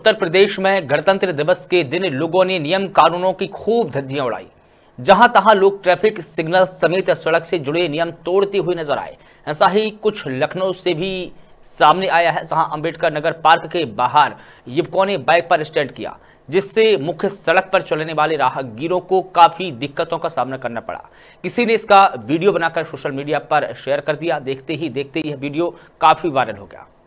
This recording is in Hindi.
उत्तर प्रदेश में गणतंत्र दिवस के दिन लोगों ने नियम कानूनों की खूब धज्जियां उड़ाई जहां तहां लोग ट्रैफिक सिग्नल समेत सड़क से जुड़े नियम तोड़ते हुए नजर आए ऐसा ही कुछ लखनऊ से भी सामने आया है जहां अंबेडकर नगर पार्क के बाहर युवकों ने बाइक पर स्टैंड किया जिससे मुख्य सड़क पर चलने वाले राहगीरों को काफी दिक्कतों का सामना करना पड़ा किसी ने इसका वीडियो बनाकर सोशल मीडिया पर शेयर कर दिया देखते ही देखते यह वीडियो काफी वायरल हो गया